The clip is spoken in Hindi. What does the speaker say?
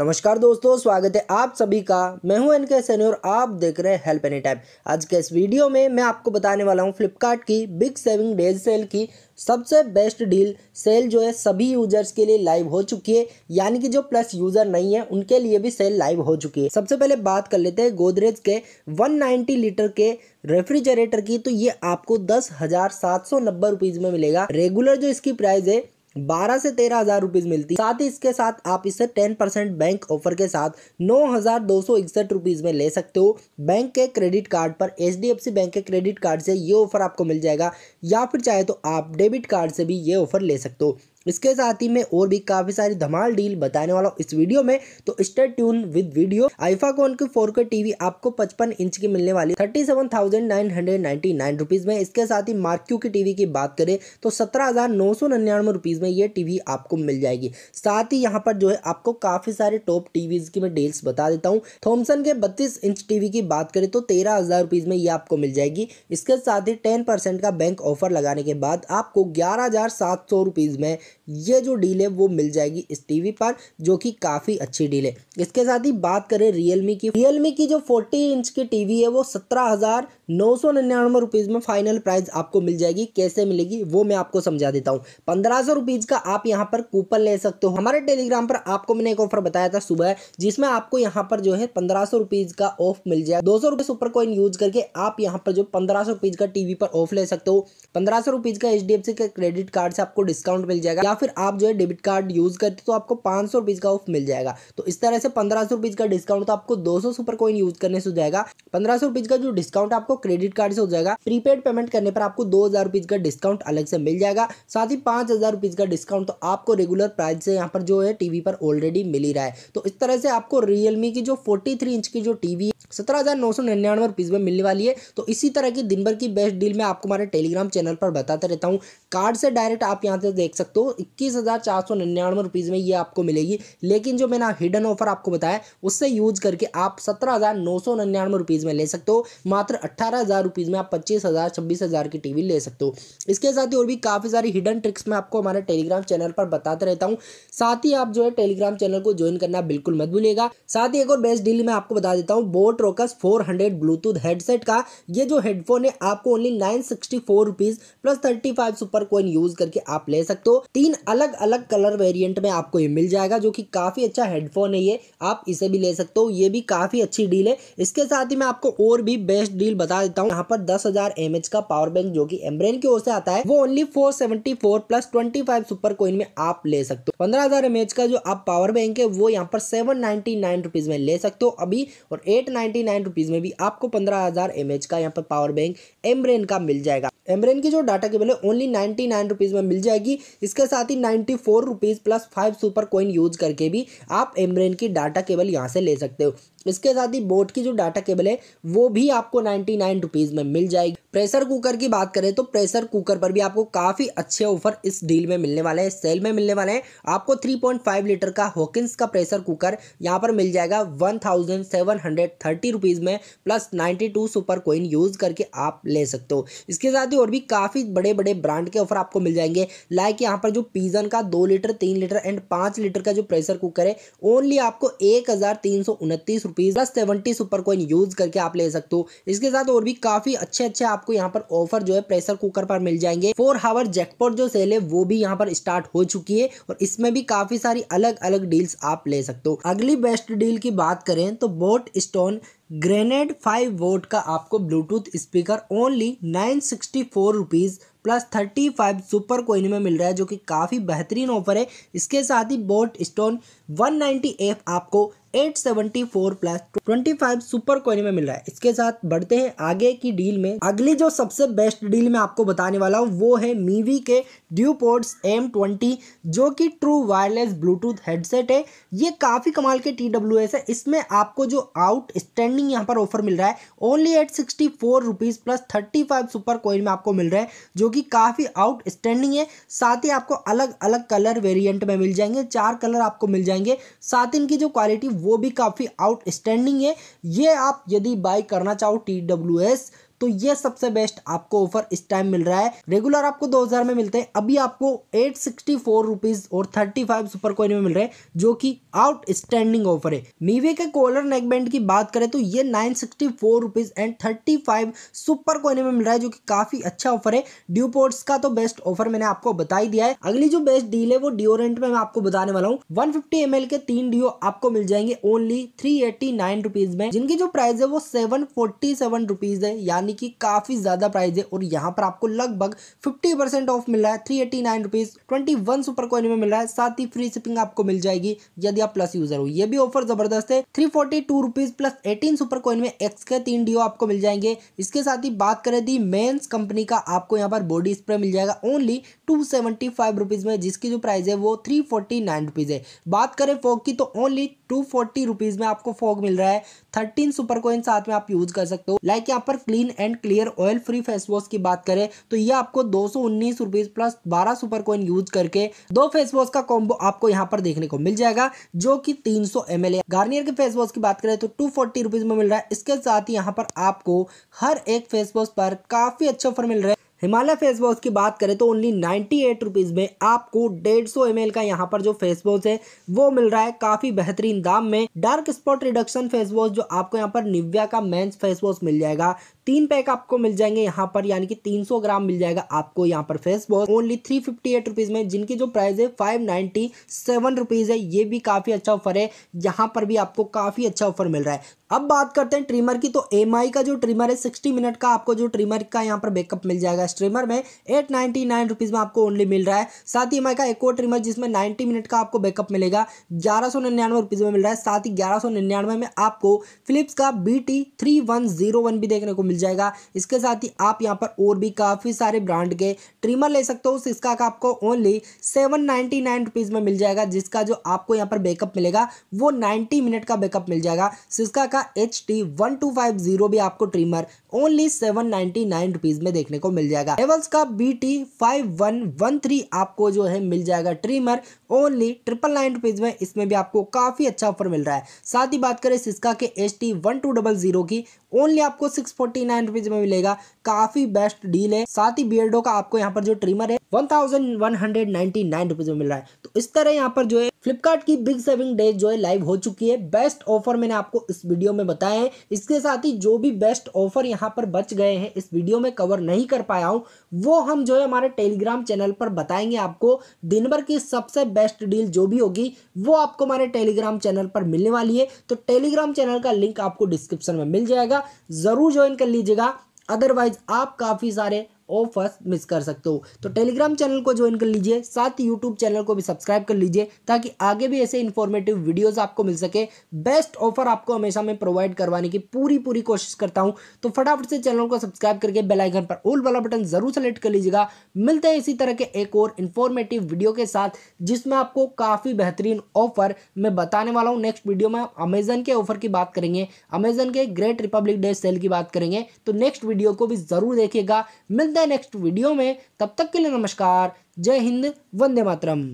नमस्कार दोस्तों स्वागत है आप सभी का मैं हूं एनके सैनी और आप देख रहे हैं हेल्प एनी टाइम आज के इस वीडियो में मैं आपको बताने वाला हूं फ्लिपकार्ट की बिग सेविंग डेज सेल की सबसे बेस्ट डील सेल जो है सभी यूजर्स के लिए लाइव हो चुकी है यानी कि जो प्लस यूजर नहीं है उनके लिए भी सेल लाइव हो चुकी है सबसे पहले बात कर लेते हैं गोदरेज के वन लीटर के रेफ्रिजरेटर की तो ये आपको दस हजार सात सौ नब्बे रुपीज में मिलेगा रेगुलर जो इसकी प्राइस है बारह से तेरह हज़ार रुपीज़ मिलती है साथ ही इसके साथ आप इसे टेन परसेंट बैंक ऑफर के साथ नौ हज़ार दो सौ इकसठ रुपीज़ में ले सकते हो बैंक के क्रेडिट कार्ड पर एच बैंक के क्रेडिट कार्ड से ये ऑफर आपको मिल जाएगा या फिर चाहे तो आप डेबिट कार्ड से भी ये ऑफर ले सकते हो इसके साथ ही मैं और भी काफ़ी सारी धमाल डील बताने वाला हूँ इस वीडियो में तो stay tune with video iFFALCON की फोर के टीवी आपको पचपन इंच की मिलने वाली thirty seven thousand nine hundred ninety nine rupees में इसके साथ ही मार्क्यू की टीवी की बात करें तो सत्रह हज़ार नौ सौ निन्यानवे रुपीज़ में ये टीवी आपको मिल जाएगी साथ ही यहाँ पर जो है आपको काफ़ी सारे टॉप टीवीज़ की मैं डील्स बता देता हूँ थॉमसन के बत्तीस इंच टीवी की बात करें तो तेरह हज़ार रुपीज़ में ये आपको मिल जाएगी इसके साथ ही टेन परसेंट का बैंक ऑफर लगाने के बाद आपको ग्यारह हज़ार सात सौ रुपीज़ में ये जो डील है वो मिल जाएगी इस टीवी पर जो कि काफ़ी अच्छी डील है इसके साथ ही बात करें रियलमी की रियलमी की जो 40 इंच की टीवी है वो सत्रह हज़ार नौ सौ निन्यानवे रुपीज़ में फाइनल प्राइस आपको मिल जाएगी कैसे मिलेगी वो मैं आपको समझा देता हूँ पंद्रह सौ रुपीज़ का आप यहाँ पर कूपन ले सकते हो हमारे टेलीग्राम पर आपको मैंने एक ऑफर बताया था सुबह जिसमें आपको यहाँ पर जो है पंद्रह सौ रुपीज़ का ऑफ मिल जाएगा दो सौ रुपये सुपर कॉइन यूज करके आप यहाँ पर जो पंद्रह सौ रुपीज़ का टीवी पर ऑफ ले सकते हो पंद्रह सौ रुपीज़ का एच डी एफ सी के क्रेडिट कार्ड से आपको डिस्काउंट मिल जाएगा फिर आप जो है डेबिट कार्ड यूज़ करते तो आपको पाँच सौ का ऑफ मिल जाएगा तो इस तरह से पंद्रह सौ का डिस्काउंट तो आपको दो सौ सुपर कॉइन यूज़ करने से हो जाएगा पंद्रह सौ का जो डिस्काउंट आपको क्रेडिट कार्ड से हो जाएगा प्रीपेड पेमेंट करने पर आपको दो हज़ार का डिस्काउंट अलग से मिल जाएगा साथ ही पाँच हज़ार का डिस्काउंट तो आपको रेगुलर प्राइस से यहाँ पर जो है टीवी पर ऑलरेडी मिल ही रहा है तो इस तरह से आपको रियलमी की जो फोर्टी इंच की जो टीवी सत्रह हज़ार नौ सौ निन्यानवे रुपीज़ में मिलने वाली है तो इसी तरह की दिन भर की बेस्ट डील मैं आपको हमारे टेलीग्राम चैनल पर बताते रहता हूँ कार्ड से डायरेक्ट आप यहाँ से देख सकते हो इक्कीस हज़ार चार सौ निन्यानवे रुपीज़ में ये आपको मिलेगी लेकिन जो मैंने हिडन ऑफर आपको बताया उससे यूज करके आप सत्रह हज़ार नौ सौ निन्यानवे रुपीज़ में ले सकते हो मात्र अट्ठारह हज़ार रुपीज़ में आप पच्चीस हज़ार छब्बीस हज़ार की टीवी ले सकते हो इसके साथ ही और भी काफ़ी सारी हिडन ट्रिक्स मैं आपको हमारे टेलीग्राम चैनल पर बताते रहता हूँ साथ ही आप जो है टेलीग्राम चैनल को ज्वाइन करना बिल्कुल मत भूलिएगा साथ ही एक और बेस्ट डील मैं आपको बता देता हूँ बोट ट्रोकस 400 ब्लूटूथ हेडसेट का ये जो हेडफोन है आपको only nine sixty four rupees plus thirty five super coin use करके आप ले सकते हो तीन अलग अलग कलर वेरिएंट में आपको ये मिल जाएगा जो कि काफी अच्छा हेडफोन है ये आप इसे भी ले सकते हो ये भी काफी अच्छी डील है इसके साथ ही मैं आपको और भी बेस्ट डील बता देता हूँ यहाँ पर दस हजार का पावर बैंक जो की एमब्रेन की ओर से आता है वो only four plus twenty super coin में आप ले सकते हो पंद्रह हजार का जो आप पावर बैंक है वो यहाँ पर सेवन नाइनटी में ले सकते हो अभी और एट नाइनटी नाइन रुपीज़ में भी आपको पंद्रह हज़ार एम एच का यहाँ पर पावर बैंक एमब्रेन का मिल जाएगा एमब्रेन की जो डाटा केबल है ओनली नाइनटी नाइन रुपीज़ में मिल जाएगी इसके साथ ही ninety four rupees plus five super coin use करके भी आप एमब्रेन की डाटा केबल यहाँ से ले सकते हो इसके साथ ही बोट की जो डाटा केबल है वो भी आपको नाइन्टी नाइन रुपीज़ में मिल जाएगी प्रेशर कुकर की बात करें तो प्रेशर कुकर पर भी आपको काफ़ी अच्छे ऑफर इस डील में मिलने वाले हैं सेल में मिलने वाले हैं आपको 3.5 लीटर का हॉकिंस का प्रेशर कुकर यहाँ पर मिल जाएगा 1730 थर्टी रुपीज़ में plus ninety two super coin use करके आप ले सकते हो इसके साथ ही और भी काफ़ी बड़े बड़े ब्रांड के ऑफर आपको मिल जाएंगे लाइक यहाँ पर जो पीजन का दो लीटर तीन लीटर एंड पाँच लीटर का जो प्रेशर कुकर है ओनली आपको एक हज़ार तीन सौ उनतीस rupees plus seventy super coin use करके आप ले सकते हो इसके साथ और भी काफ़ी अच्छे अच्छे आपको यहाँ पर ऑफर जो है प्रेशर कुकर पर मिल जाएंगे फोर हावर जैकपॉट जो सेल है वो भी यहाँ पर स्टार्ट हो चुकी है और इसमें भी काफ़ी सारी अलग अलग डील्स आप ले सकते हो अगली बेस्ट डील की बात करें तो boAt Stone Grenade five watt का आपको Bluetooth speaker only nine sixty four rupees plus thirty five super coin में मिल रहा है जो कि काफ़ी बेहतरीन ऑफर है इसके साथ ही boAt Stone one ninety F आपको 874 प्लस 25 सुपर कॉइन में मिल रहा है इसके साथ बढ़ते हैं आगे की डील में अगली जो सबसे बेस्ट डील मैं आपको बताने वाला हूँ वो है मीवी के ड्यू पोर्ट्स एम जो कि ट्रू वायरलेस ब्लूटूथ हेडसेट है ये काफ़ी कमाल के टी डब्ल्यू एस है इसमें आपको जो आउट स्टैंडिंग यहाँ पर ऑफर मिल रहा है only eight sixty four rupees plus thirty five super coin में आपको मिल रहा है जो कि काफ़ी आउट स्टैंडिंग है साथ ही आपको अलग अलग कलर वेरियंट में मिल जाएंगे चार कलर आपको मिल जाएंगे साथ ही इनकी जो क्वालिटी वो भी काफ़ी आउटस्टैंडिंग है ये आप यदि बाई करना चाहो टी डब्ल्यू एस तो ये सबसे बेस्ट आपको ऑफर इस टाइम मिल रहा है रेगुलर आपको 2000 में मिलते हैं अभी आपको एट सिक्सटी और 35 सुपर कोइन में मिल रहे हैं जो कि आउटस्टैंडिंग ऑफर है मीवे के कॉलर नेकबैंड की बात करें तो ये nine sixty and thirty super coin में मिल रहा है जो कि काफी अच्छा ऑफर है ड्यूपोर्ट्स का तो बेस्ट ऑफर मैंने आपको बता ही दिया है अगली जो बेस्ट डील है वो डिओरेंट में मैं आपको बताने वाला हूँ वन फिफ्टी के तीन डिओ आपको मिल जाएंगे ओनली थ्री एटी में जिनकी जो प्राइस है वो सेवन फोर्टी है यानी यानी कि काफ़ी ज़्यादा प्राइस है और यहाँ पर आपको लगभग फिफ्टी परसेंट ऑफ मिल रहा है three eighty nine rupees twenty one super coin में मिल रहा है साथ ही फ्री शिपिंग आपको मिल जाएगी यदि आप प्लस यूजर हो ये भी ऑफर ज़बरदस्त है three forty two rupees plus eighteen super coin में एक्स के तीन डीओ आपको मिल जाएंगे इसके साथ ही बात करें दी मेन्स कंपनी का आपको यहाँ पर बॉडी स्प्रे मिल जाएगा only two seventy five rupees में जिसकी जो प्राइस है वो थ्री फोर्टी नाइन रुपीज़ है बात करें फोक की तो ओनली टू फोर्टी रुपीज़ में आपको फोक मिल रहा है थर्टीन सुपर कॉइन साथ में आप यूज कर सकते हो लाइक यहाँ पर Clean and Clear oil free face wash की बात करें तो ये आपको दो प्लस बारह सुपर कॉइन यूज करके दो फेस वॉश का कॉम्बो आपको यहाँ पर देखने को मिल जाएगा जो कि तीन सौ गार्नियर के फेस वॉश की बात करें तो टू फोर्टी में मिल रहा है इसके साथ ही यहाँ पर आपको हर एक फेस वॉश पर काफी अच्छा ऑफर मिल रहा है हिमालय फेस वॉश की बात करें तो ओनली नाइन्टी एट रुपीज़ में आपको डेढ़ सौ एम का यहाँ पर जो फेस वॉश है वो मिल रहा है काफ़ी बेहतरीन दाम में dark spot reduction face wash जो आपको यहाँ पर निव्या का मेंस फेस वॉश मिल जाएगा तीन पैक आपको मिल जाएंगे यहाँ पर यानी कि 300 ग्राम मिल जाएगा आपको यहाँ पर face wash only three fifty eight rupees में जिनकी जो प्राइस है फाइव नाइन्टी सेवन रुपीज़ है ये भी काफ़ी अच्छा ऑफर है यहाँ पर भी आपको काफ़ी अच्छा ऑफर मिल रहा है अब बात करते हैं ट्रिमर की तो एम का जो ट्रिमर है सिक्सटी मिनट का आपको जो ट्रिमर का यहाँ पर बैकअप मिल जाएगा इस ट्रिमर में एट नाइन्टी नाइन रुपीज़ में आपको ओनली मिल रहा है साथ ही एम का एक और ट्रिमर जिसमें नाइन्टी मिनट का आपको बैकअप मिलेगा ग्यारह सौ निन्यानवे रुपीज़ में मिल रहा है साथ ही ग्यारह सौ निन्यानवे में आपको फिलिप्स का B T three one zero one भी देखने को मिल जाएगा इसके साथ ही आप यहाँ पर और भी काफ़ी सारे ब्रांड के ट्रिमर ले सकते हो इसका आपको only seven ninety nine rupees में मिल जाएगा जिसका जो आपको यहाँ पर बैकअप मिलेगा वो नाइन्टी मिनट का बैकअप मिल जाएगा सिस्का का H T one two five zero भी आपको trimmer only seven ninety nine rupees में देखने को मिल जाएगा एवल्स का B T five one one three आपको जो है मिल जाएगा trimmer only triple nine rupees में इसमें भी आपको काफी अच्छा ऑफर मिल रहा है साथ ही बात करें सिस्का के S T one two double zero की ओनली आपको सिक्स फोर्टी नाइन रुपीज में मिलेगा काफी बेस्ट डील है साथ ही बियर्डो का आपको यहाँ पर जो ट्रिमर है वन थाउजेंड में मिल रहा है तो इस तरह यहाँ पर जो है फ्लिपकार्ट की बिग सेविंग डे जो है लाइव हो चुकी है बेस्ट ऑफर मैंने आपको इस वीडियो में बताया है इसके साथ ही जो भी बेस्ट ऑफर यहाँ पर बच गए हैं इस वीडियो में कवर नहीं कर पाया हूँ वो हम जो है हमारे टेलीग्राम चैनल पर बताएंगे आपको दिन भर की सबसे बेस्ट डील जो भी होगी वो आपको हमारे टेलीग्राम चैनल पर मिलने वाली है तो टेलीग्राम चैनल का लिंक आपको डिस्क्रिप्शन में मिल जाएगा ज़रूर ज्वाइन कर लीजिएगा अदरवाइज आप काफ़ी सारे ऑफर्स मिस कर सकते हो तो टेलीग्राम चैनल को ज्वाइन कर लीजिए साथ ही यूट्यूब चैनल को भी सब्सक्राइब कर लीजिए ताकि आगे भी ऐसे इन्फॉर्मेटिव वीडियोस आपको मिल सके बेस्ट ऑफर आपको हमेशा मैं प्रोवाइड करवाने की पूरी पूरी कोशिश करता हूँ तो फटाफट से चैनल को सब्सक्राइब करके बेलाइकन पर ऑल वाला बटन जरूर सेलेक्ट कर लीजिएगा मिलते हैं इसी तरह के एक और इन्फॉर्मेटिव वीडियो के साथ जिसमें आपको काफ़ी बेहतरीन ऑफर मैं बताने वाला हूँ नेक्स्ट वीडियो में अमेजन के ऑफर की बात करेंगे अमेजन के ग्रेट रिपब्लिक डे सेल की बात करेंगे तो नेक्स्ट वीडियो को भी जरूर देखिएगा मिलते मिलते हैं नेक्स्ट वीडियो में तब तक के लिए नमस्कार जय हिंद वंदे मातरम